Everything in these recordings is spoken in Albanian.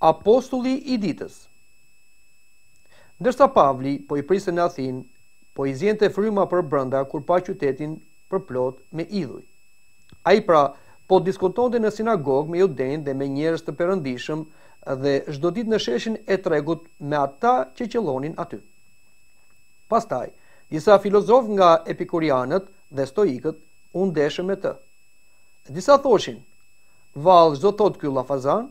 apostulli i ditës. Ndërsa Pavli po i prisë në Athin, po i zjente fryma për brënda kur pa qytetin për plot me idhuj. A i pra po diskontonde në sinagog me juden dhe me njerës të përëndishëm dhe shdo dit në sheshin e tregut me ata që qëlonin aty. Pastaj, disa filozof nga epikurianët dhe stoikët unë deshe me të. Disa thoshin, valë zotot kjo lafazanë,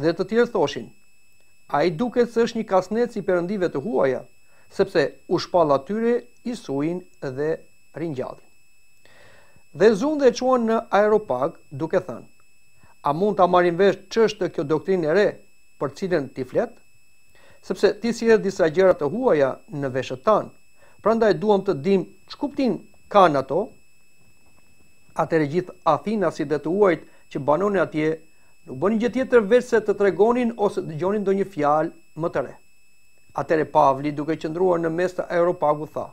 dhe të tjerë thoshin, a i duket se është një kasnet si përëndive të huaja, sepse u shpalla tyre i suin dhe rinjallin. Dhe zunë dhe quen në aeropag duke thënë, a mund të amarin vesh qështë të kjo doktrinë e re për cilën ti fletë? sepse ti si edhe disa gjera të huaja në veshët tanë, pra ndaj duham të dim që kuptin ka në to, atër e gjithë Athina si dhe të huajt që banone atje Nuk bëni gjë tjetër veç se të tregonin ose të gjonin do një fjalë më të re. Atere Pavli duke qëndruar në mes të Europagu tha,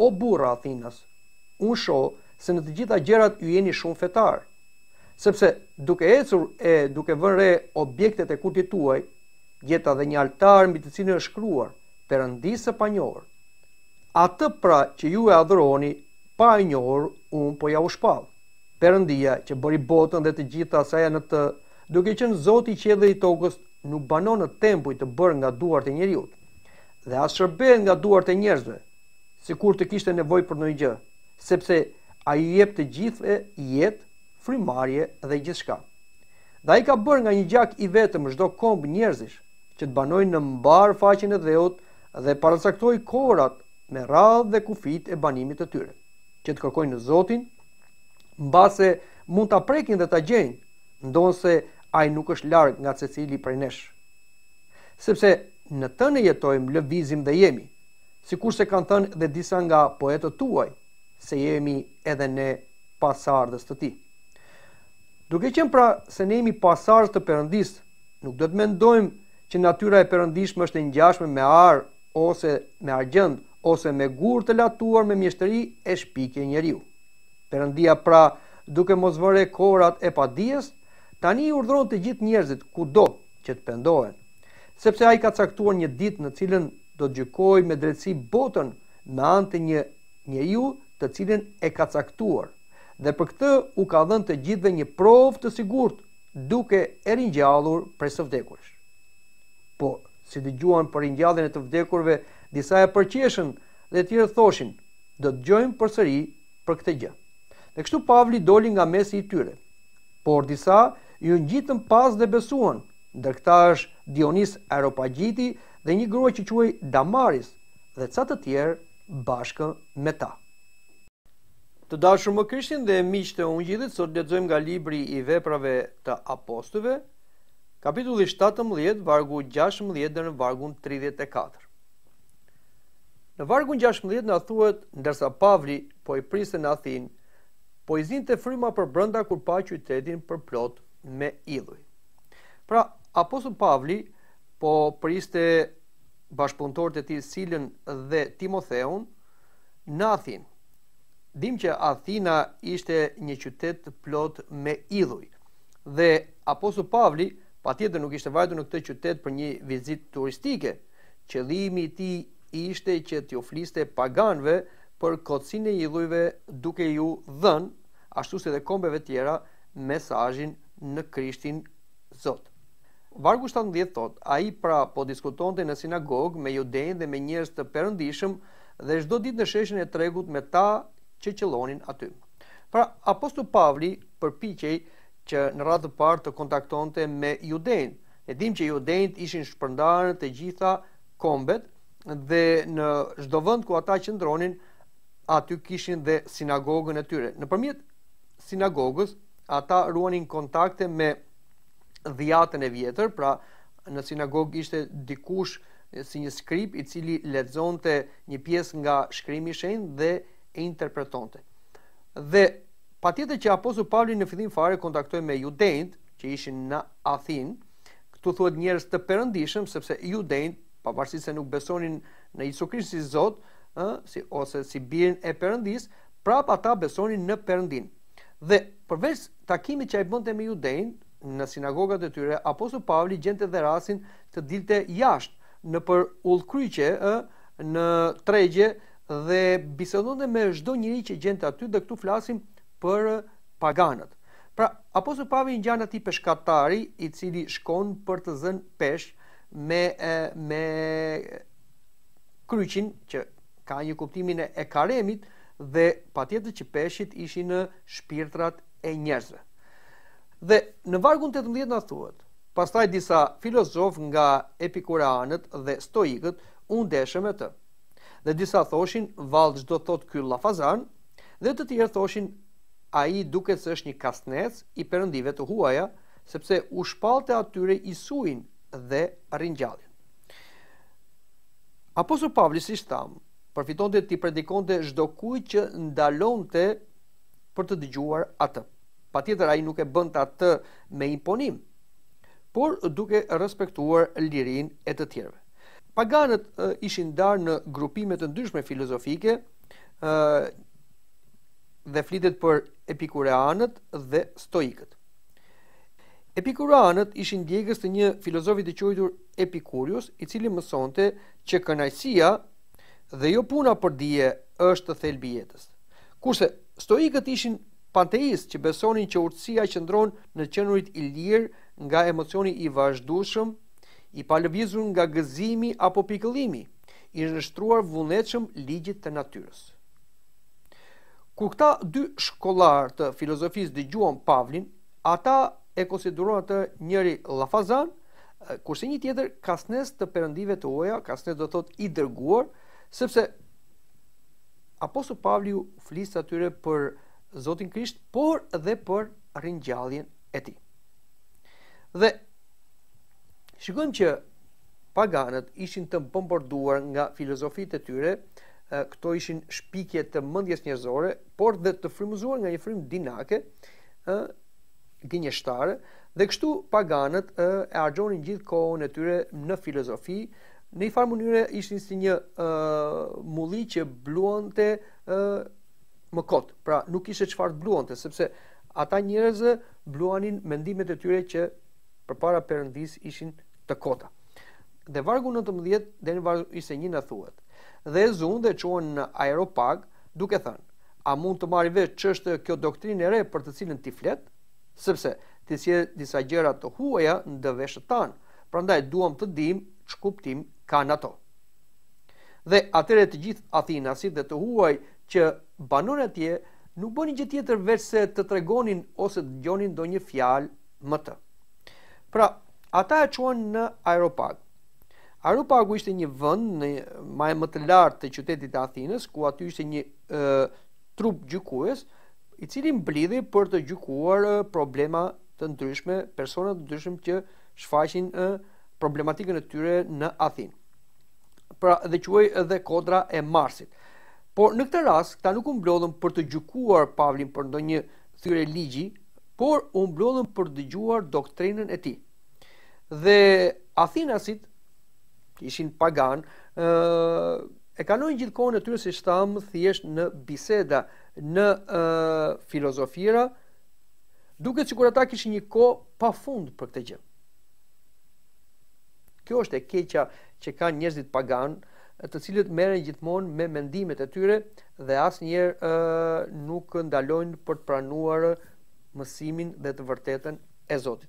o burra Athinas, unë sho se në të gjitha gjerat ju jeni shumë fetar, sepse duke ecur e duke vënre objektet e kutit tuaj, gjeta dhe një altar mbi të cilin është shkruar Perëndisë e panjohur. Atë pra që ju e adhuroni pa e njohur, un po ja u shpall. Perëndia që bëri botën dhe të gjitha asaja në të duke që në zotë i qedhe i tokës nuk banon në tempuj të bërë nga duart e njerëzit dhe asë shërben nga duart e njerëzve, si kur të kishtë e nevoj për në i gjë, sepse a i jep të gjithë e jetë, frimarje dhe gjithë shka. Dhe a i ka bërë nga një gjak i vetëm çdo komb kombë njerëzish, që të banoj në mbarë faqin e dheut dhe parasaktoj korat me radhë dhe kufit e banimit të tyre, që të kërkojnë në zotin, mbase mund të aprekin dhe të gjenjë, ndonë se ai nuk është larg nga secili prej nesh. Sepse në të ne jetojmë, lëvizim dhe jemi, si se kanë thënë dhe disa nga poetët tuaj, se jemi edhe ne pasardës të ti. Duke qenë pra se ne jemi pasardës të përëndisë, nuk do të mendojmë që natyra e përëndishme është e njashme me arë ose me argjend, ose me gurë të latuar me mjeshtëri e shpike njeriu. Përëndia pra duke mos vëre korat e padijës, Tani i urdhëron të gjithë njerëzit kudo që të pendohen, sepse ai ka caktuar një ditë në cilën do të gjykojë me drejtësi botën me anë të një njeriu të cilën e ka caktuar. Dhe për këtë u ka dhënë të gjithëve një provë të sigurt, duke e ringjallur për së vdekurish. Po, si dhe gjuan për ringjallin e të vdekurve, disa e përqeshen dhe tjere thoshin, do të gjojmë për sëri për këtë gjë. Dhe kështu Pavli doli nga mesi i tyre, por disa ju ngjitën pas dhe besuan, ndër këta është Dionis Aeropagjiti dhe një grua që quaj Damaris dhe ca të tjerë bashkë me ta. Të dashur më kryshin dhe miqë të unë gjithit, sot ledzojmë nga libri i veprave të apostove, kapitulli 17, vargu 16 dhe në vargun 34. Në vargun 16 në thuet, ndërsa Pavli po i prisë në Athin, po i zinë të fryma për brënda kur pa qytetin për plot, me idhuj. Pra, apostull Pavli po priste bashkëpunëtorët e tij, Silën dhe Timotheun në Athinë. Dim që Athina ishte një qytet plot me idhuj. Dhe apostull Pavli patjetër nuk ishte vajtur në këtë qytet për një vizitë turistike. Qëllimi i tij ishte që tjo fliste paganëve për kocinë e idhujve duke ju dhën ashtu si dhe kombeve tjera mesazhin në Krishtin Zot. Vargu 17 thot, a i pra po diskutonte në sinagogë me judejnë dhe me njërës të përëndishëm dhe shdo ditë në sheshën e tregut me ta që qëlonin aty. Pra, apostu Pavli përpiqej që në të parë të kontaktonte me judejnë. E dim që judejnët ishin shpërndarën të gjitha kombet dhe në shdo vënd ku ata qëndronin aty kishin dhe sinagogën e tyre. Në përmjet sinagogës, ata ruanin kontakte me dhjatën e vjetër, pra në sinagog ishte dikush eh, si një skrip i cili lexonte një pjesë nga shkrimi i shenjtë dhe e interpretonte. Dhe patjetër që apostulli Pauli në fillim fare kontaktoi me judenjtë që ishin në Athinë, këtu thuhet njerëz të perëndishëm sepse judenjtë pavarësisht se nuk besonin në Jezu Krisht si Zot, ëh, si ose si birin e Perëndisë, prap ata besonin në Perëndinë. Dhe përveç takimit që ai bënte me Judein në sinagogat e tyre, apostull Pavli gjente dhe rasin të dilte jashtë në për ullkryqe ë në tregje dhe bisedonte me çdo njeri që gjente aty dhe këtu flasim për paganët. Pra, apostull Pavli ngjan aty peshkatari i cili shkon për të zënë pesh me me kryqin që ka një kuptimin e karemit, dhe pa që peshit ishi në shpirtrat e njerëzve. Dhe në vargun të të mdjet në thuet, pastaj disa filozof nga epikureanët dhe stoikët unë deshëm e të. Dhe disa thoshin, valdë gjdo thot kjo lafazan, dhe të tjerë thoshin, a i duket së është një kastnec i përëndive të huaja, sepse u shpalte atyre i suin dhe rinjallin. Apo së i shtamë, përfitonte të predikonte çdo kuj që ndalonte për të dëgjuar atë. Patjetër ai nuk e bënte atë me imponim, por duke respektuar lirinë e të tjerëve. Paganët ishin ndarë në grupime të ndryshme filozofike, ë dhe flitet për epikureanët dhe stoikët. Epikureanët ishin djegës të një filozofi të quajtur Epikurius, i cili mësonte që kënaqësia dhe jo puna për dije është të thelbi jetës. Kurse stoikët ishin panteistë që besonin që urtësia qëndron në qenurit i lirë nga emocioni i vazhdueshëm, i palëvizur nga gëzimi apo pikëllimi, i nështruar vullnetshëm ligjit të natyrës. Kur këta dy shkollar të filozofisë dëgjuan Pavlin, ata e konsideruan atë njëri lafazan, kurse një tjetër kasnes të perëndive të huaja, kasnes do thot i dërguar, sepse apostull Pavliu flis atyre për Zotin Krisht, por edhe për ringjalljen e tij. Dhe shikojmë që paganët ishin të bombarduar nga filozofitë e tyre, këto ishin shpikje të mendjes njerëzore, por dhe të frymëzuar nga një frym dinake, ë gënjeshtare, dhe kështu paganët e argjonin gjithë kohën e tyre në filozofi në i farë mënyre ishin si një uh, mulli që bluante uh, më kot. Pra, nuk ishte çfarë bluante, sepse ata njerëz bluanin mendimet e tyre që përpara Perëndis ishin të kota. Dhe vargu 19 deri në vargu 21 na thuhet. Dhe e dhe çuan në aeropag, duke thënë: "A mund të marrë që ç'është kjo doktrinë e re për të cilën ti flet?" Sepse ti sjell disa gjëra të huaja në veshët tan. Prandaj duam të dim ç'kuptim kanë ato. Dhe atyre të gjithë Athinasit dhe të huaj që banorët atje nuk bënë gjë tjetër veç se të tregonin ose të dëgjonin ndonjë fjalë më të. Pra, ata e çuan në Aeropag. Aeropagu ishte një vend në më e më të lartë të qytetit të Athinës, ku aty ishte një e, trup gjykues i cili mblidhi për të gjykuar problema të ndryshme, persona të ndryshëm që shfaqin problematikën e tyre në Athinë pra dhe quaj edhe kodra e Marsit. Por në këtë rast, këta nuk u mblodhën për të gjykuar Pavlin për ndonjë thyre ligji, por u mblodhën për të dëgjuar doktrinën e tij. Dhe Athinasit ishin pagan, ë e kanonin gjithkohën aty si shtam thjesht në biseda, në ë filozofira, duke sikur ata kishin një kohë pafund për këtë gjë. Kjo është e keqja që kanë njerëzit paganë, të cilët merren gjithmonë me mendimet e tyre dhe asnjëherë ë nuk ndalojnë për të pranuar mësimin dhe të vërtetën e Zotit.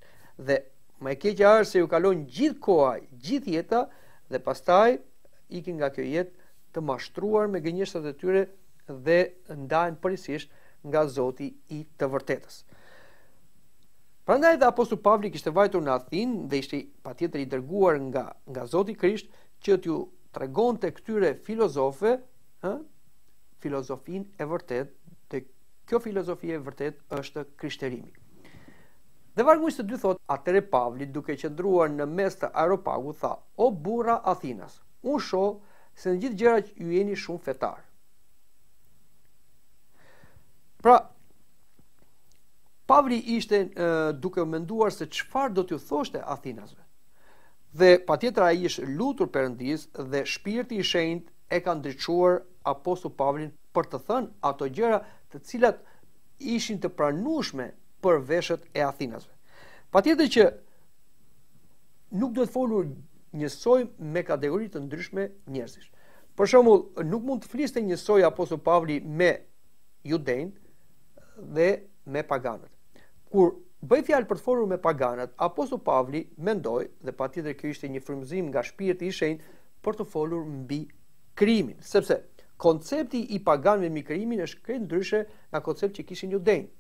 Dhe më e keqja është se u kalon gjithë koha, gjithë jeta dhe pastaj ikin nga kjo jetë të mashtruar me gënjeshtat e tyre dhe ndajnë përrisisht nga zoti i të vërtetës. Pra nda edhe apostu Pavli kishtë vajtur në Athin dhe ishte pa tjetër i dërguar nga, nga Zoti Krisht që t'ju të regon të këtyre filozofe, ha? filozofin e vërtet, dhe kjo filozofi e vërtet është krishterimi. Dhe vargu të dy thot, atëre Pavli duke qëndruar në mes të aeropagu tha, o bura Athinas, unë sho se në gjithë gjera që ju jeni shumë fetar. Pra, Pavli ishte uh, duke menduar se çfarë do t'ju thoshte Athinasve. Dhe patjetër ai ishte lutur përëndis dhe shpirti i shenjt e ka ndriçuar Apostu Pavlin për të thënë ato gjëra të cilat ishin të pranueshme për veshët e Athinasve. Patjetër që nuk duhet folur njësoj me kategori të ndryshme njerëzish. Për shembull, nuk mund të fliste njësoj Apostu Pavli me judenj dhe me paganët. Kur bëj fjalë për të folur me paganët, apostu Pavli mendoi dhe patjetër kjo ishte një frymëzim nga shpirti i shenjtë për të folur mbi krimin, sepse koncepti i paganëve mbi krimin është krejt ndryshe nga koncepti që kishin judenjtë.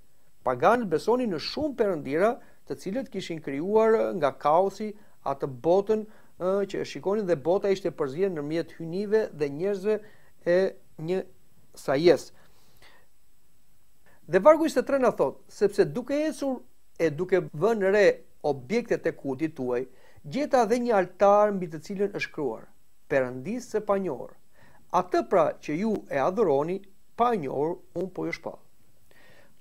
Paganët besonin në shumë perëndira, të cilët kishin krijuar nga kaosi atë botën që e shikonin dhe bota ishte përzier nërmjet hynive dhe njerëzve e një sajes. Dhe vargu i së tre në sepse duke esur e duke vënë re objektet e kutit tuaj, gjeta dhe një altar mbi të cilën është shkruar, perëndisë së panjor. Atë pra që ju e adhuroni pa njohur, un po ju shpall.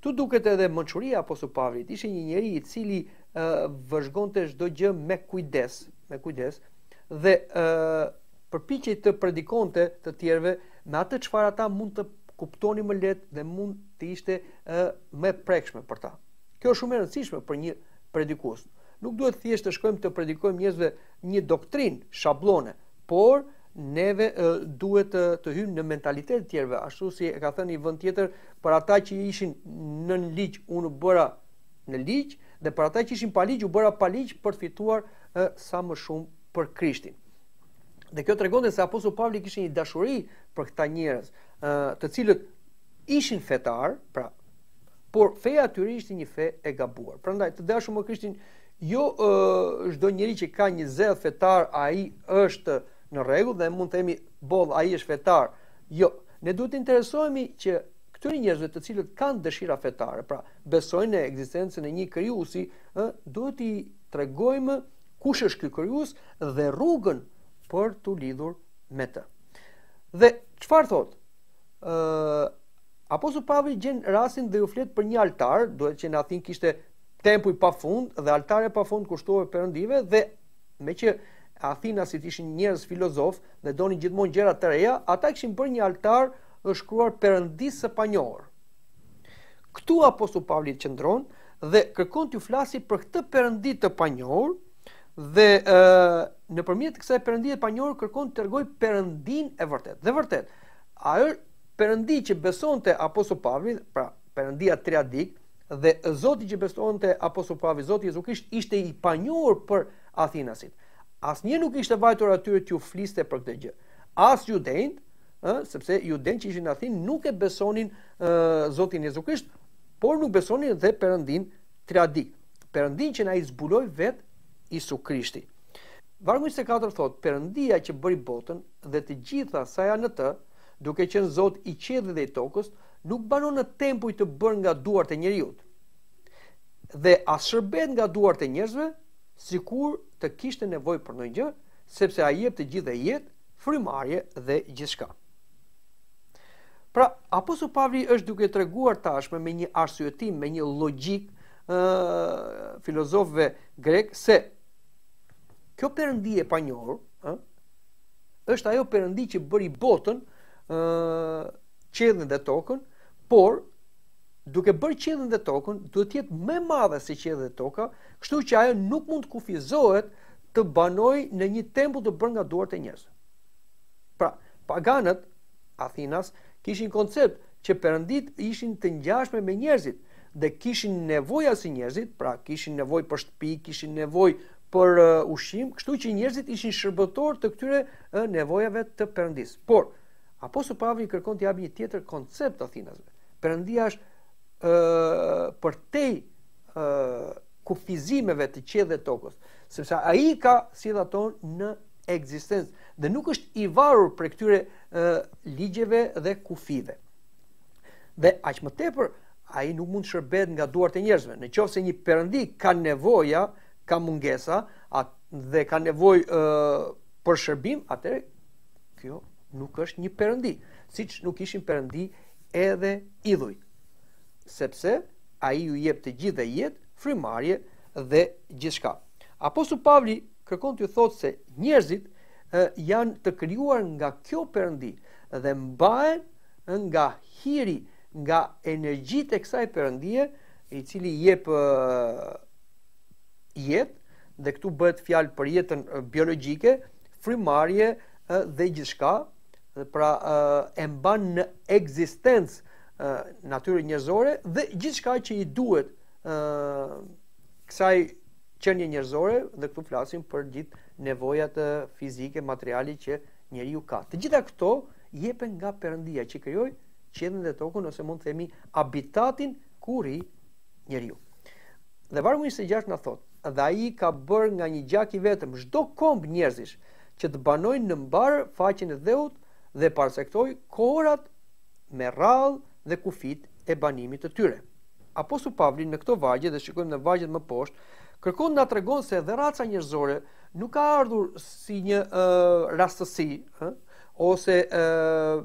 Tu duket edhe mençuria apo Pavlit, ishte një njeri i cili uh, vëzhgonte çdo gjë me kujdes, me kujdes dhe uh, përpiqej të predikonte të tjerëve me atë çfarë ata mund të kuptoni më lehtë dhe mund të ishte e, më prekshme për ta. Kjo është shumë e rëndësishme për një predikues. Nuk duhet thjesht të shkojmë të predikojmë njerëzve një doktrinë shabllone, por neve e, duhet të, të hyjmë në mentalitet të tjerëve, ashtu si e ka thënë i vën tjetër për ata që ishin në ligj, unë bëra në ligj dhe për ata që ishin pa ligj u bëra pa ligj për të fituar e, sa më shumë për Krishtin. Dhe kjo tregonte se apo Pavli kishte një dashuri për këta njerëz, të cilët ishin fetar, pra, por feja atyre ishte një fe e gabuar. Prandaj, të dashur më Krishtin, jo çdo uh, njeri që ka një zell fetar, ai është në rregull dhe mund të themi boll, ai është fetar. Jo, ne duhet të interesohemi që këtyre njerëzve të cilët kanë dëshira fetare, pra besojnë në ekzistencën e një krijuesi, ë, duhet i tregojmë kush është ky krijues dhe rrugën për të lidhur me të. Dhe çfarë thotë Apostull Pavli gjen rastin dhe u flet për një altar, duhet që në Athin kishte tempuj i pafund dhe altare pafund kushtuar perëndive dhe me që Athina si ishin njerëz filozof dhe donin gjithmonë gjëra të reja, ata kishin bërë një altar dhe shkruar perëndisë së panjohur. Ktu apostull Pavli qëndron dhe kërkon ju flasi për këtë perëndi të panjohur dhe ë nëpërmjet kësaj perëndie të panjohur kërkon të tregoj perëndin e vërtet. Dhe vërtet, ajo perëndi që besonte apostull Pavlin, pra perëndia triadik dhe Zoti që besonte apostull Pavli, Zoti Jezu Krisht ishte i panjohur për Athinasit. Asnjë nuk ishte vajtur aty të fliste për këtë gjë. As judein, ë, sepse judein që ishin në Athin nuk e besonin ë Zotin Jezu Krisht, por nuk besonin dhe perëndin triadik. Perëndin që na i zbuloi vet Isu Krishti. Vargu 24 thot, perëndia që bëri botën dhe të gjitha sa janë në të, Duke që Zoti i qiellit dhe i tokës nuk banon në tempuj të bërë nga duart e njerëzit. Dhe as shërbet nga duart e njerëzve, sikur të kishte nevojë për ndonjë gjë, sepse ai jep të gjithë jetë, frymarrje dhe gjithçka. Pra, apostoli Pavli është duke treguar tashmë me një arsyetim me një logjik ë filozofëve grek se kjo Perëndi e pagnor, ë, është ajo Perëndi që bëri botën ë dhe tokën, por duke bërë qiellin dhe tokën duhet të jetë më madhe se qielli dhe toka, kështu që ajo nuk mund të kufizohet të banoj në një tempull të bërë nga duart e njerëzve. Pra, paganët Athinas kishin koncept që përëndit ishin të ngjashme me njerëzit dhe kishin nevoja si njerëzit, pra kishin nevojë për shtëpi, kishin nevojë për uh, ushqim, kështu që njerëzit ishin shërbëtor të këtyre uh, nevojave të perëndis. Por, Apo pavli kërkon të jabë një tjetër koncept të atinas. Përëndia është ë për te kufizimeve të qedë dhe tokës. sepse a i ka si dhe në ekzistencë dhe nuk është i varur për këtyre ligjeve dhe kufive. Dhe aq më tepër, a i nuk mund shërbet nga duart e njerëzve. Në qofë se një përëndi ka nevoja, ka mungesa, dhe ka nevoj për shërbim, atërë kjo nuk është një perëndi, siç nuk ishin perëndi edhe idhuj. Sepse ai ju jep të gjithë dhe jetë, frymarrje dhe gjithçka. Apostull Pavli kërkon t'ju thotë se njerëzit janë të krijuar nga kjo perëndi dhe mbahen nga hiri, nga energjitë e kësaj perëndie, i cili jep jetë, dhe këtu bëhet fjalë për jetën biologjike, frymarrje dhe gjithçka, dhe pra e mban në ekzistencë natyrën njerëzore dhe gjithçka që i duhet ë kësaj qenie njerëzore dhe këtu flasim për gjithë nevojat fizike, materiale që njeriu ka. Të gjitha këto jepen nga Perëndia që krijoi qiellin dhe tokën ose mund të themi habitatin ku rri njeriu. Dhe vargu 26 na thot, dhe ai ka bërë nga një gjak i vetëm çdo komb njerëzish që të banojnë në mbar faqen e dheut dhe parsektoi kohorat me rradh dhe kufit e banimit të tyre. Apostull Pavli në këto vargje dhe shikojmë në vargjet më poshtë, kërkon na tregon se edhe raca njerëzore nuk ka ardhur si një uh, rastësi, uh, ose uh,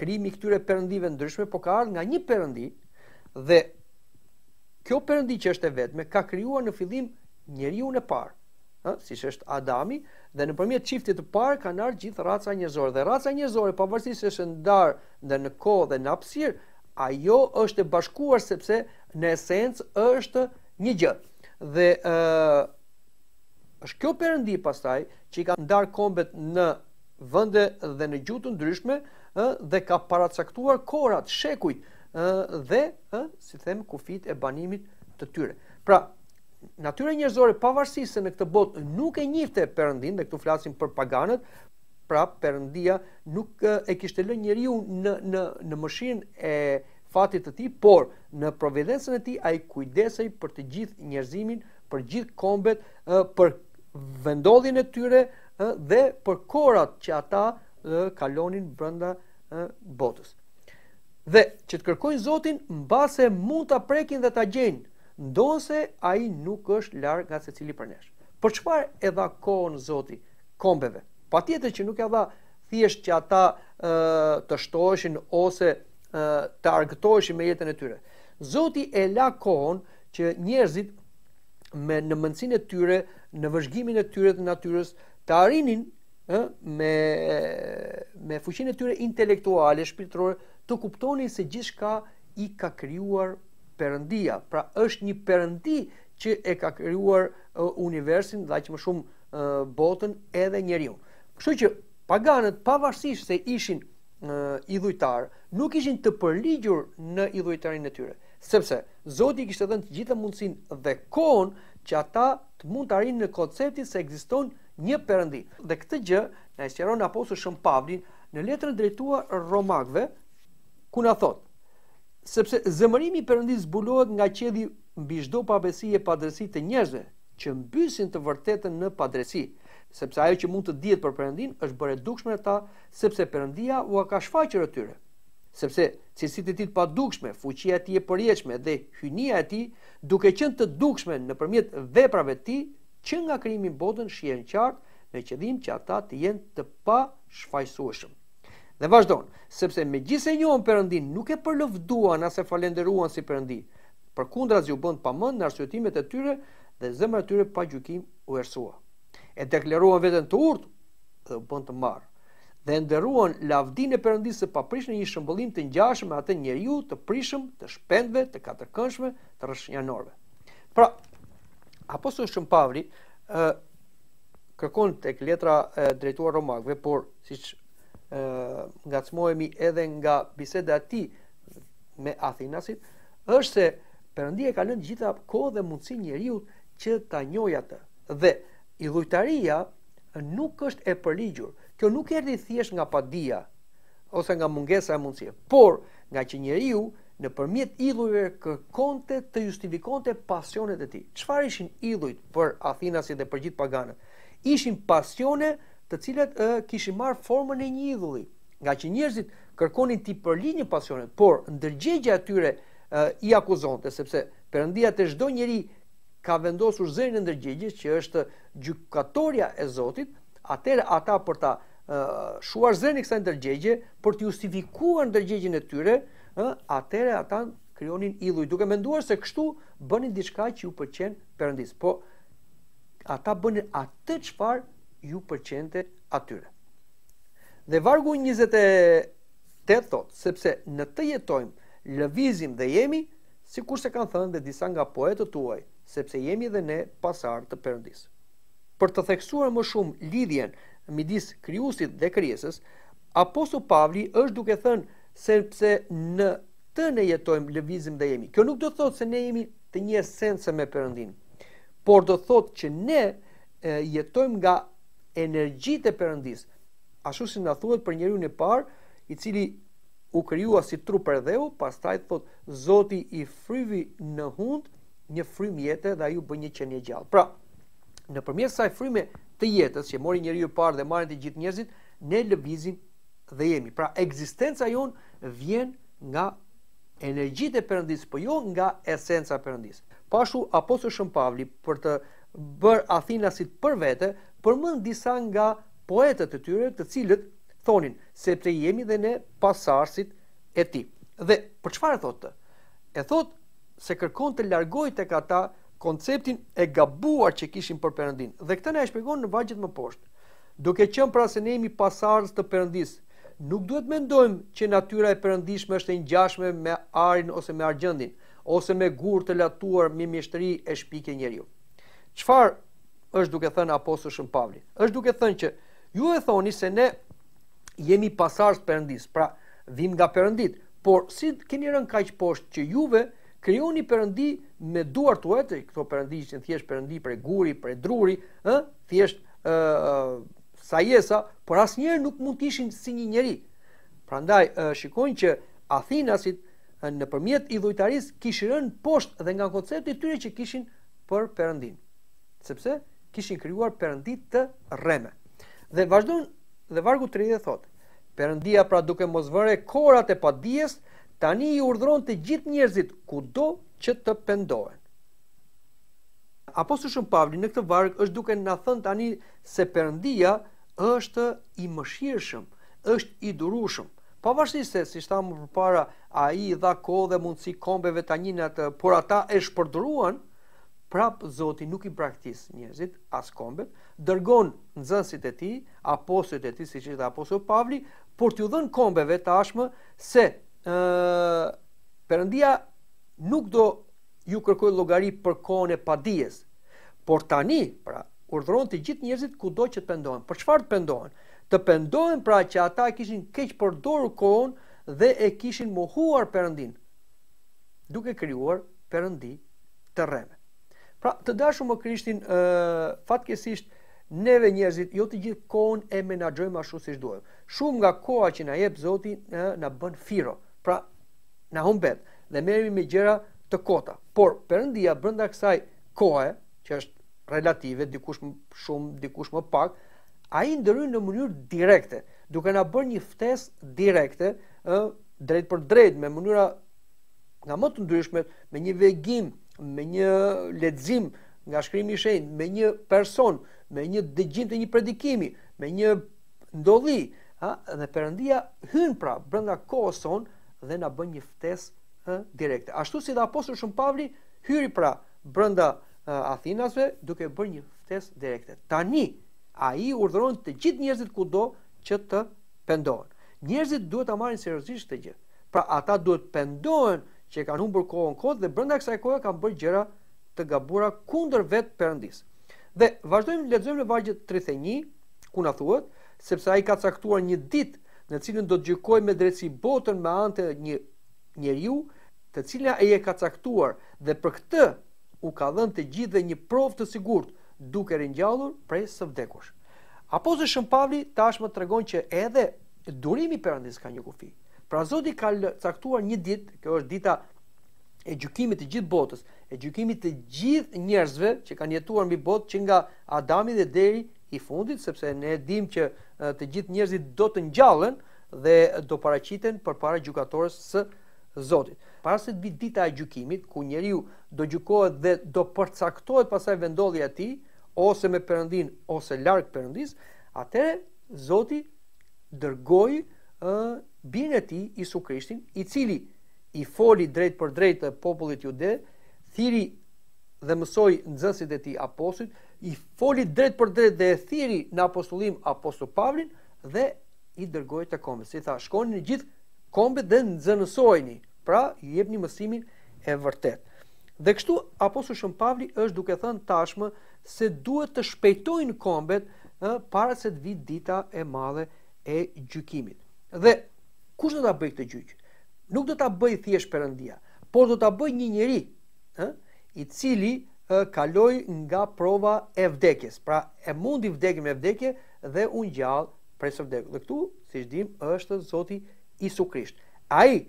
krimi këtyre perëndive ndryshme, por ka ardhur nga një përëndi dhe kjo përëndi që është e vetme ka krijuar në fillim unë e parë ë, si është Adami, dhe nëpërmjet çiftit të parë kanë ardhur gjithë raca njerëzore. Dhe raca njerëzore pavarësisht se është ndar ndër në kohë dhe në hapësirë, ajo është e bashkuar sepse në esencë është një gjë. Dhe ë është kjo perëndi pastaj që i ka ndar kombet në vende dhe në gjuhë të ndryshme, ë dhe ka paracaktuar korat, shekujt ë dhe ë si them kufit e banimit të tyre. Pra, natyre njërzore pavarësisht se në këtë botë nuk e njifte përëndin, dhe këtu flasim për paganët, pra përëndia nuk e kishte lënë njëriu në, në, në mëshin e fatit të ti, por në providencën e ti a i kujdesej për të gjithë njërzimin, për gjithë kombet, për vendodhin e tyre dhe për korat që ata kalonin brënda botës. Dhe që të kërkojnë Zotin, mbase mund të prekin dhe të gjejnë ndose a i nuk është larë nga se cili për nesh. Për qëpar e dha kohën zoti kombeve? Pa tjetër që nuk e dha thjesht që ata e, të shtoheshin ose e, të argëtoheshin me jetën e tyre. Zoti e la kohën që njerëzit me në mëndësin e tyre, në vëzhgimin e tyre të natyres, të arinin e, me, me fuqin e tyre intelektuale, shpirtrore, të kuptonin se gjithë i ka kryuar perëndia. Pra është një perëndi që e ka krijuar uh, universin dhe aq më shumë uh, botën edhe njeriu. Kështu që paganët pavarësisht se ishin uh, idhujtar, nuk ishin të përligjur në idhujtarinë e tyre, sepse Zoti kishte dhënë të gjitha mundësinë dhe kohën që ata të mund të arrinë në konceptin se ekziston një perëndi. Dhe këtë gjë na e sqaron apostulli Shën Pavlin në letrën drejtuar Romakëve, ku na thotë sepse zemërimi i Perëndis zbulohet nga qielli mbi çdo pabesi e padresi të njerëzve që mbysin të vërtetën në padresi, sepse ajo që mund të dihet për Perëndin është bërë dukshme ta, sepse Perëndia u ka shfaqur atyre. Sepse cilësitë e tij të padukshme, fuqia e tij e përjetshme dhe hyjnia e tij, duke qenë të dukshme nëpërmjet veprave të tij, që nga krijimi i botën shihen qartë me qëllim që ata të jenë të pa shfaqësueshëm. Dhe vazhdon, sepse me gjithë e njohën përëndin nuk e përlovduan as e falenderuan si përëndi, për kundra zi u bënd pa mënd në arsyotimet e tyre dhe zëmër e tyre pa gjukim u ersua. E dekleruan vetën të urtë dhe u bënd të marë dhe ndëruan lavdin e se paprish në një shëmbëllim të njashme atë njeriu të prishëm, të shpendve, të katërkënshme, të rëshënjanorve. Pra, apostu shumë pavri, kërkon të ek letra drejtuar romakve, por, si që nga të edhe nga biseda ti me Athinasit, është se përëndi e ka gjitha kohë dhe mundësi njeriut që ta njojatë. Dhe i dhujtaria nuk është e përligjur. Kjo nuk e rrë thjesht nga padia ose nga mungesa e mundësi. Por, nga që njeriu në përmjet idhujve kërkonte të justifikonte pasionet e ti. Qëfar ishin idhujt për Athinasit dhe për gjithë paganët? Ishin pasionet të cilët uh, kishin marr formën e një idhulli, nga që njerëzit kërkonin ti për një pasionet, por ndërgjegjja atyre uh, i akuzonte sepse Perëndia te çdo njeri ka vendosur zërin e ndërgjegjes që është gjukatorja e Zotit, atëra ata për ta uh, shuar zërin e kësaj ndërgjegje, për të justifikuar ndërgjegjen e tyre, uh, ata krijonin idhuj duke menduar se kështu bënin diçka që u pëlqen Perëndis. Po ata bënin atë çfarë ju përqente atyre. Dhe vargu 28 thot, sepse në të jetojmë, lëvizim dhe jemi, si kurse kanë thënë dhe disa nga poetët të uaj, sepse jemi dhe ne pasar të përndis. Për të theksuar më shumë lidhjen midis kryusit dhe kryesës, aposu Pavli është duke thënë sepse në të ne jetojmë lëvizim dhe jemi. Kjo nuk do thotë se ne jemi të një esenëse me përëndin, por do thotë që ne jetojmë nga energjitë e Perëndis. Ashtu si na thuhet për njeriu në parë, i cili u krijuar si trup për dheu, pastaj thot Zoti i fryvi në hund një frym jetë dhe ai u bë një qenie gjallë. Pra, nëpërmjet kësaj fryme të jetës që mori njeriu i parë dhe marrin të gjithë njerëzit, ne lëvizim dhe jemi. Pra, ekzistenca jon vjen nga energjitë e Perëndis, po jo nga esenca e Perëndis. Pashu apo së Pavli për të bërë Athinasit për vete, përmend disa nga poetët e tyre të cilët thonin se pse jemi dhe ne pasardhësit e tij. Dhe për çfarë thotë? E thotë se kërkon të largojë tek ata konceptin e gabuar që kishin për Perëndin. Dhe këtë na e shpjegon në vargjet më poshtë. Duke qenë pra se ne jemi pasardhës të Perëndis, nuk duhet mendojmë që natyra e Perëndishme është e ngjashme me arin ose me argjendin, ose me gurë të latuar me mjeshtëri e shpikë njeriu. Çfarë është duke thënë apostull Shën Pavli. Është duke thënë që ju e thoni se ne jemi pasardhës së Perëndis, pra vim nga Perëndit, por si keni rënë kaq poshtë që juve krijoni Perëndi me duart tuaja, këto Perëndi që thjesht Perëndi për guri, për druri, ë, thjesht ë sajesa, por asnjëherë nuk mund të ishin si një njerëz. Prandaj shikojnë që Athinasit nëpërmjet i kishin rënë poshtë dhe nga koncepti i tyre që kishin për Perëndin. Sepse kishin krijuar perënditë të rreme. Dhe vazhdon dhe vargu 30 thotë: Perëndia pra duke mos vënë korat e padijes, tani i urdhëron të gjithë njerëzit kudo që të pendohen. Apostulli Shën Pavli në këtë varg është duke na thënë tani se Perëndia është i mëshirshëm, është i durueshëm. Pavarësisht se shtamë thamë përpara, ai i dha kohë dhe mundësi kombeve tani në atë, por ata e shpërdoruan, prap Zoti nuk i braktis njerëzit as kombet, dërgon nxënësit e tij, apostujt e tij siç ishte apostulli Pavli, por t'u dhën kombeve tashmë se ë Perëndia nuk do ju kërkoj llogari për kohën e padijes. Por tani, pra, urdhëron të gjithë njerëzit kudo që të pendohen. Për çfarë të pendohen? Të pendohen pra që ata kishin keq përdorur kohën dhe e kishin mohuar Perëndin, duke krijuar Perëndi të rreme. Pra, të dashur më Krishtin, ë uh, fatkesisht neve njerëzit jo të gjithë kohën e menaxhojmë ashtu siç duhet. Shumë nga koha që na jep Zoti uh, na bën firo. Pra, na humbet dhe merremi me gjëra të kota. Por Perëndia brenda kësaj kohe, që është relative, dikush më shumë, dikush më pak, ai ndryn në mënyrë direkte, duke na bërë një ftesë direkte, ë uh, drejt për drejt me mënyra nga më të ndryshmet, me një vegim me një lexim nga shkrimi i shenjtë, me një person, me një dëgjim të një predikimi, me një ndolli, ha, dhe Perëndia hyn pra brenda kohës son dhe na bën një ftesë direkte. Ashtu si dhe apostull Shën Pavli hyri pra brenda Athinasve duke bërë një ftesë direkte. Tani ai urdhëron të gjithë njerëzit kudo që të pendohen. Njerëzit duhet ta marrin seriozisht këtë gjë. Pra ata duhet të pendohen që e kanë humbur kohën kot dhe brenda kësaj kohe kanë bërë gjëra të gabuara kundër vet perëndis. Dhe vazhdojmë lexojmë në vargjet 31 ku na thuhet sepse ai ka caktuar një ditë në cilën do të gjykojë me drejtësi botën me anë të një njeriu, të cila ai e ka caktuar dhe për këtë u ka dhënë të gjithë dhe një provë të sigurt duke ringjallur prej së vdekush. Apo Shën Pavli tashmë të regon që edhe durimi përëndis ka një kufi. Pra Zoti ka caktuar një ditë, kjo është dita e gjykimit të gjithë botës, e gjykimit të gjithë njerëzve që kanë jetuar mbi botë që nga Adami dhe deri i fundit, sepse ne e dimë që të gjithë njerëzit do të ngjallen dhe do paraqiten përpara gjykatorës së Zotit. Para se të dita e gjykimit, ku njeriu do gjykohet dhe do përcaktohet pasaj vendollja e tij, ose me perëndin ose larg perëndis, atëherë Zoti dërgoi binë e ti Isu Krishtin, i cili i foli drejt për drejt të popullit jude, thiri dhe mësoj nëzësit e ti aposit, i foli drejt për drejt dhe e thiri në apostullim apostu Pavlin dhe i dërgoj të kombit. Si tha, shkoni në gjithë kombet dhe nëzënësojni, pra i jep një mësimin e vërtet. Dhe kështu apostu Shën Pavli është duke thënë tashmë se duhet të shpejtojnë kombet para se të vit dita e madhe e gjykimit. Dhe Kush do ta bëj këtë gjyq? Nuk do ta bëj thjesht Perëndia, por do ta bëj një njeri, ë, i cili e, kaloi nga prova e vdekjes. Pra e mundi vdekje me vdekje dhe u ngjall pres së vdekjes. Dhe këtu, siç dim, është Zoti Isu Krisht. Ai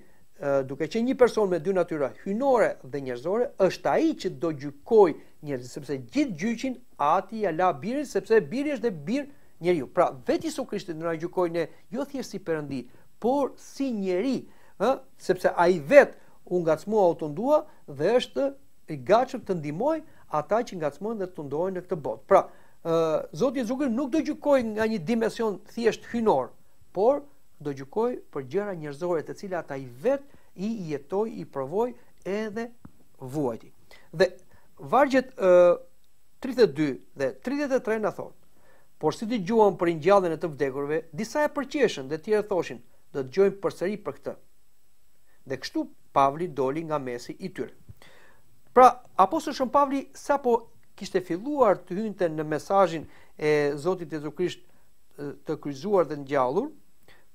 duke qenë një person me dy natyra, hyjnore dhe njerëzore, është ai që do gjykoj njerëz, sepse gjithë gjyqin ati ja la birin, sepse biri është dhe bir njeriu. Pra, vetë Isu Krishti do na gjykojë ne, jo thjesht si perëndi, por si njeri, ë, sepse ai vet u ngacmua u tundua dhe është i gatshëm të ndihmoj ata që ngacmohen dhe tundohen në këtë botë. Pra, ë Zoti i Zukur nuk do gjykoj nga një dimension thjesht hynor, por do gjykoj për gjëra njerëzore të cilat ai vet i jetoi, i provoi edhe vuajti. Dhe vargjet ë 32 dhe 33 na thon. Por si dëgjuan për gjallën e të vdekurve, disa e përqeshën dhe të tjerë thoshin, dhe të gjojmë përsëri për këtë. Dhe kështu Pavli doli nga mesi i tyre. Pra, apostulli Shën Pavli sapo kishte filluar të hynte në mesazhin e Zotit Jezu Krisht të kryzuar dhe në gjallur,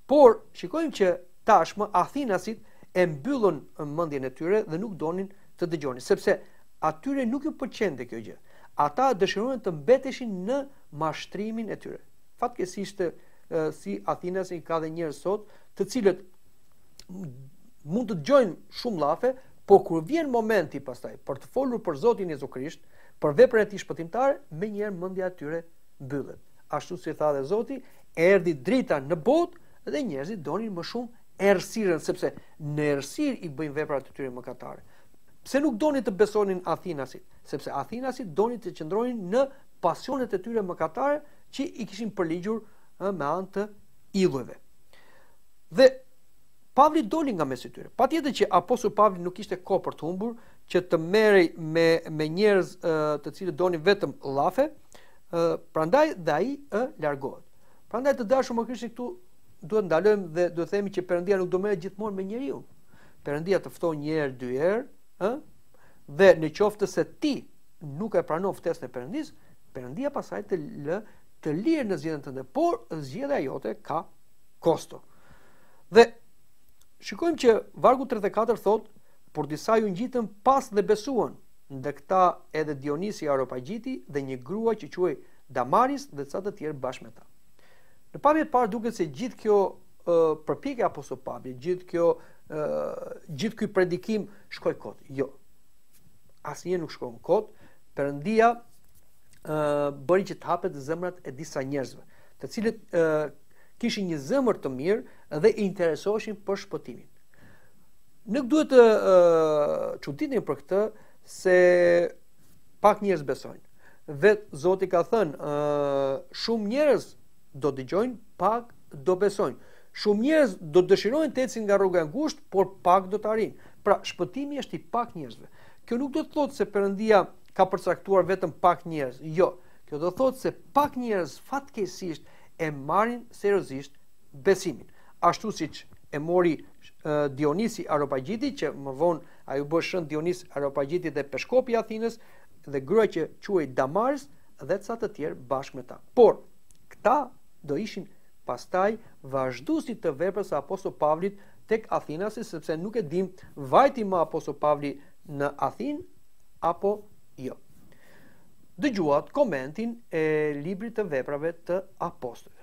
por shikojmë që tashmë Athinasit e mbyllën mendjen e tyre dhe nuk donin të dëgjonin, sepse atyre nuk ju pëlqente kjo gjë. Ata dëshironin të mbeteshin në mashtrimin e tyre. Fatkesisht si Athinasi ka dhe njërë sot të cilët mund të dëgjojnë shumë llafe, por kur vjen momenti pastaj për të folur për Zotin Jezu Krisht, për veprën e tij shpëtimtare, më njëherë mendja e tyre mbyllet. Ashtu si tha dhe Zoti, erdhi drita në botë dhe njerëzit donin më shumë errësirën sepse në errësir i bëjnë veprat e tyre mëkatare. Pse nuk donin të besonin Athinasit? Sepse Athinasit donin të qëndronin në pasionet e tyre mëkatare që i kishin përligjur me anë të idhujve. Dhe Pavli doli nga mes i tyre. Patjetër që apostulli Pavli nuk kishte kohë për të humbur që të merrej me me njerëz uh, të cilët donin vetëm llafe, uh, prandaj dhe ai e uh, largohet. Prandaj të dashur më kishte këtu duhet ndalojmë dhe duhet themi që Perëndia nuk do merret gjithmonë me njeriu. Perëndia të fton një herë, dy herë, ëh, uh, dhe në qoftë se ti nuk e pranon ftesën e Perëndis, Perëndia pasaj të lë, të lirë në zgjedhjen tënde, por zgjedhja jote ka kosto. Dhe shikojmë që vargu 34 thot, por disa ju ngjitën pas dhe besuan, ndë këta edhe Dionisi Aropajgjiti dhe një grua që quaj Damaris dhe të satë tjerë bashkë me ta. Në pabje të parë duke se gjithë kjo uh, përpike apo së pabje, gjithë kjo uh, gjithë ky predikim shkoj kot. Jo, asë një nuk shkoj në kotë, përëndia uh, bëri që të hapet zëmrat e disa njerëzve, të cilët uh, kishin një zemër të mirë dhe interesoheshin për shpëtimin. Nuk duhet të çuditni për këtë se pak njerëz besojnë. Vet Zoti ka thënë, ë shumë njerëz do dëgjojnë, pak do besojnë. Shumë njerëz do dëshirojnë të ecin nga rruga e ngushtë, por pak do të arrijnë. Pra shpëtimi është i pak njerëzve. Kjo nuk do të thotë se Perëndia ka përcaktuar vetëm pak njerëz. Jo, kjo do të thotë se pak njerëz fatkeqësisht e marrin seriozisht besimin. Ashtu siç e mori Dionisi Areopagiti që më vonë ai u bë shën Dionis Areopagiti dhe peshkopi i Athinës dhe gruaja që quhej Damaris dhe ca të tjerë bashkë me ta. Por këta do ishin pastaj vazhduesi të veprës së apostullit Pavlit tek Athina si sepse nuk e dim vajti më apostull Pavli në Athinë apo jo dëgjuat komentin e librit të veprave të apostollit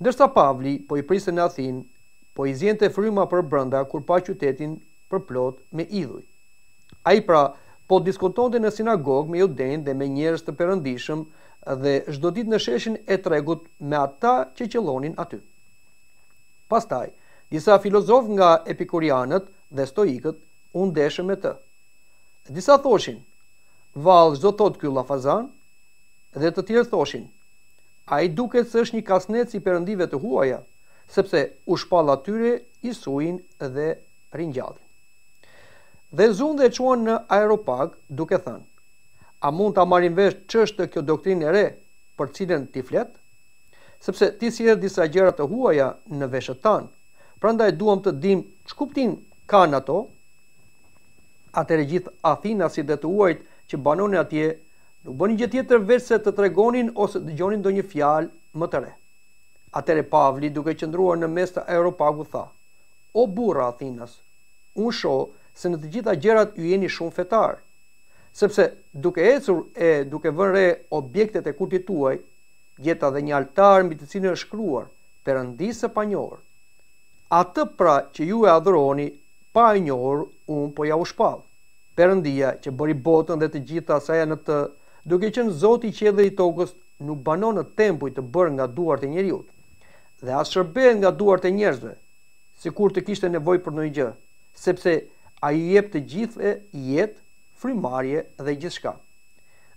Ndërsa Pavli po i priste në Athin, po i zjenë të fryma për brënda kur pa qytetin për plot me idhuj. A i pra, po diskuton të në sinagog me juden dhe me njerës të përëndishëm dhe shdo dit në sheshin e tregut me ata që qëlonin aty. Pastaj, disa filozof nga epikurianët dhe stoikët unë deshe me të. Disa thoshin, valë zdo thot kjo lafazan, dhe të tjerë thoshin, a i duket se është një kasnet si përëndive të huaja, sepse u shpalla tyre i suin dhe rinjallin. Dhe zunë dhe quen në aeropag duke thënë, a mund të amarin vesh qështë kjo doktrinë e re për cilën ti flet? Sepse ti si edhe disa gjera të huaja në veshët tanë, pra ndaj duham të dim që kuptin ka në to, atë e gjithë Athina si dhe të uajt që banone atje Nuk bëni gjë tjetër veç se të tregonin ose të dëgjonin ndonjë fjalë më të re. Atëre Pavli, duke qëndruar në mes të Europagu, tha, O burra Athinas, unë sho se në të gjitha gjërat ju jeni shumë fetar, sepse duke ecur e duke vënre objektet e kultit tuaj, gjeta dhe një altar mbi të cilin është shkruar Perëndisë e panjohur. Atë pra që ju e adhuroni pa e njohur, un po ja u shpall. Perëndia që bëri botën dhe të gjitha sa janë në të duke qenë Zoti i qiellit dhe i tokës nuk banon në tempuj të bërë nga duart e njerëzit dhe as shërbehet nga duart e njerëzve sikur të kishte nevojë për ndonjë gjë sepse ai i jep të gjithë e jetë, frymarrje dhe gjithçka.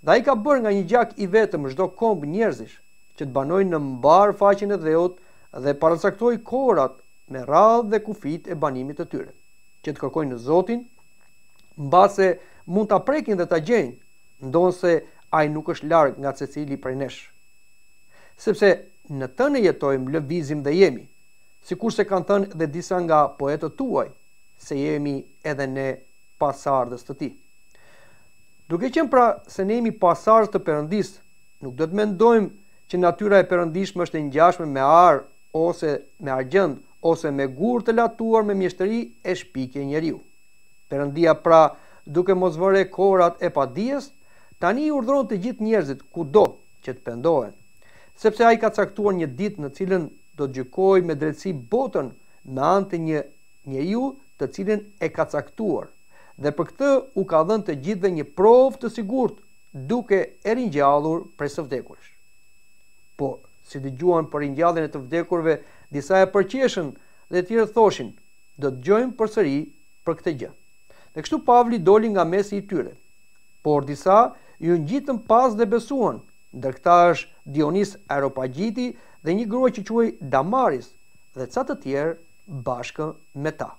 Dhe ai ka bërë nga një gjak i vetëm çdo komb njerëzish që të banojnë në mbar faqen e dheut dhe paracaktoi korat me radhë dhe kufit e banimit të tyre që të kërkojnë në Zotin mbase mund ta prekin dhe ta gjejnë ndonse ai nuk është larg nga secili prej nesh. Sepse në të ne jetojmë, lëvizim dhe jemi, si kanë thënë dhe disa nga poetët tuaj, se jemi edhe ne pasardës të ti. Duke qenë pra se ne jemi pasardës të përëndisë, nuk do të mendojmë që natyra e përëndishme është e njashme me arë, ose me argjend ose me gurë të latuar me mjeshtëri e shpike njeriu. Përëndia pra, duke mos vëre korat e padijes, tani i urdhëron të gjithë njerëzit kudo që të pendohen, sepse ai ka caktuar një ditë në cilën do të gjykojë me drejtësi botën me anë të një njeriu të cilën e ka caktuar. Dhe për këtë u ka dhënë të gjithëve një provë të sigurt duke e ringjallur prej së vdekurish. Po, si të për ringjalljen e të vdekurve, disa e përqeshën dhe tjere thoshin, do të gjojmë për sëri për këtë gjë. Dhe kështu Pavli doli nga mesi i tyre, por disa ju ngjitën pas dhe besuan, ndër këta është Dionis Aeropagjiti dhe një grua që quaj Damaris dhe ca të tjerë bashkë me ta.